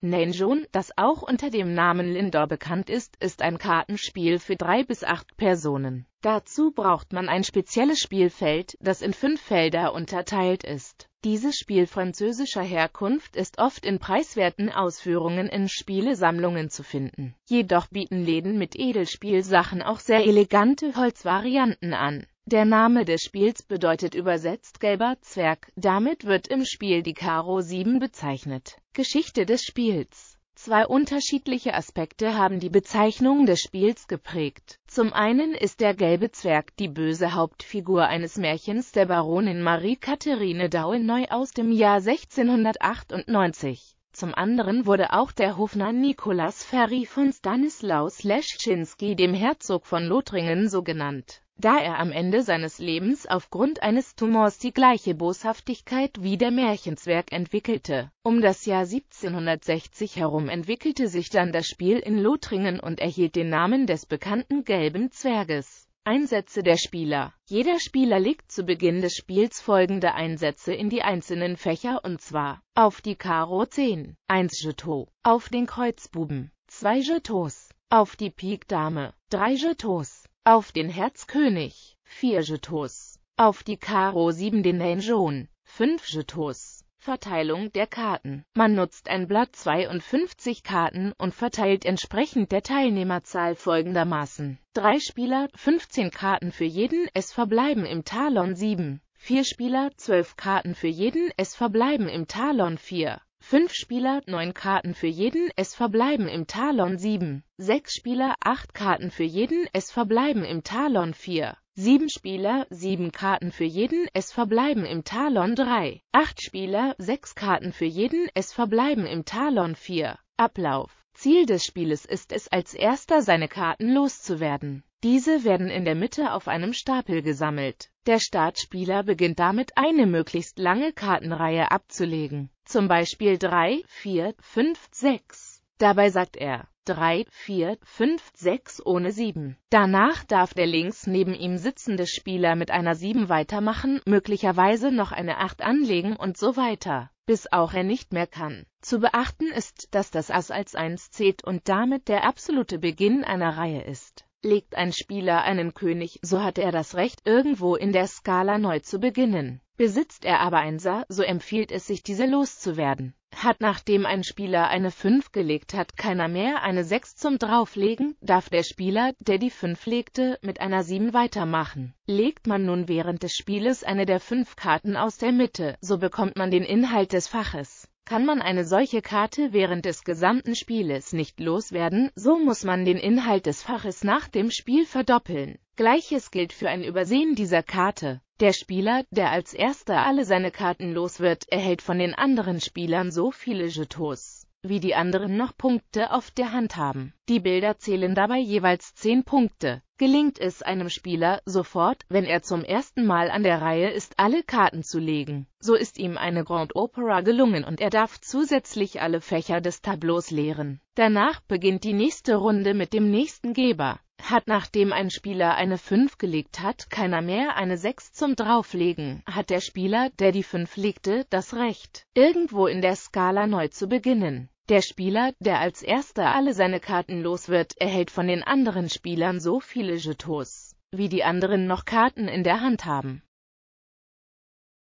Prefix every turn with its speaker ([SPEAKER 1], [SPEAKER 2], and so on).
[SPEAKER 1] Nanjon, das auch unter dem Namen Lindor bekannt ist, ist ein Kartenspiel für drei bis acht Personen. Dazu braucht man ein spezielles Spielfeld, das in fünf Felder unterteilt ist. Dieses Spiel französischer Herkunft ist oft in preiswerten Ausführungen in Spielesammlungen zu finden. Jedoch bieten Läden mit Edelspielsachen auch sehr elegante Holzvarianten an der Name des Spiels bedeutet übersetzt gelber Zwerg, damit wird im Spiel die Karo 7 bezeichnet. Geschichte des Spiels Zwei unterschiedliche Aspekte haben die Bezeichnung des Spiels geprägt. Zum einen ist der gelbe Zwerg die böse Hauptfigur eines Märchens der Baronin Marie-Katherine Dauen neu aus dem Jahr 1698. Zum anderen wurde auch der Hofnarr Nikolaus Ferry von Stanislaus Leschczynski, dem Herzog von Lothringen, so genannt, da er am Ende seines Lebens aufgrund eines Tumors die gleiche Boshaftigkeit wie der Märchenzwerg entwickelte. Um das Jahr 1760 herum entwickelte sich dann das Spiel in Lothringen und erhielt den Namen des bekannten gelben Zwerges. Einsätze der Spieler. Jeder Spieler legt zu Beginn des Spiels folgende Einsätze in die einzelnen Fächer und zwar auf die Karo 10, 1 Jeteau, auf den Kreuzbuben, 2 Jeteaus, auf die Pik Dame, 3 Jeteaus, auf den Herzkönig, 4 Jeteaus, auf die Karo 7 den Henjon, 5 Jeteaus, Verteilung der Karten. Man nutzt ein Blatt 52 Karten und verteilt entsprechend der Teilnehmerzahl folgendermaßen. Drei Spieler, 15 Karten für jeden, es verbleiben im Talon 7. Vier Spieler, 12 Karten für jeden, es verbleiben im Talon 4. Fünf Spieler, 9 Karten für jeden, es verbleiben im Talon 7. Sechs Spieler, 8 Karten für jeden, es verbleiben im Talon 4. Sieben Spieler, sieben Karten für jeden, es verbleiben im Talon drei. Acht Spieler, sechs Karten für jeden, es verbleiben im Talon vier. Ablauf Ziel des Spieles ist es, als erster seine Karten loszuwerden. Diese werden in der Mitte auf einem Stapel gesammelt. Der Startspieler beginnt damit, eine möglichst lange Kartenreihe abzulegen, zum Beispiel 3, 4, 5, 6. Dabei sagt er, 3, 4, 5, 6 ohne 7. Danach darf der links neben ihm sitzende Spieler mit einer 7 weitermachen, möglicherweise noch eine 8 anlegen und so weiter, bis auch er nicht mehr kann. Zu beachten ist, dass das Ass als 1 zählt und damit der absolute Beginn einer Reihe ist. Legt ein Spieler einen König, so hat er das Recht, irgendwo in der Skala neu zu beginnen. Besitzt er aber Einser, so empfiehlt es sich, diese loszuwerden. Hat nachdem ein Spieler eine 5 gelegt hat, keiner mehr eine 6 zum Drauflegen, darf der Spieler, der die 5 legte, mit einer 7 weitermachen. Legt man nun während des Spieles eine der 5 Karten aus der Mitte, so bekommt man den Inhalt des Faches. Kann man eine solche Karte während des gesamten Spieles nicht loswerden, so muss man den Inhalt des Faches nach dem Spiel verdoppeln. Gleiches gilt für ein Übersehen dieser Karte. Der Spieler, der als erster alle seine Karten los wird, erhält von den anderen Spielern so viele Jetons, wie die anderen noch Punkte auf der Hand haben. Die Bilder zählen dabei jeweils 10 Punkte gelingt es einem Spieler sofort, wenn er zum ersten Mal an der Reihe ist, alle Karten zu legen. So ist ihm eine Grand Opera gelungen und er darf zusätzlich alle Fächer des Tableaus leeren. Danach beginnt die nächste Runde mit dem nächsten Geber. Hat nachdem ein Spieler eine 5 gelegt hat, keiner mehr eine 6 zum Drauflegen, hat der Spieler, der die 5 legte, das Recht, irgendwo in der Skala neu zu beginnen. Der Spieler, der als erster alle seine Karten los wird, erhält von den anderen Spielern so viele Jetos, wie die anderen noch Karten in der Hand haben.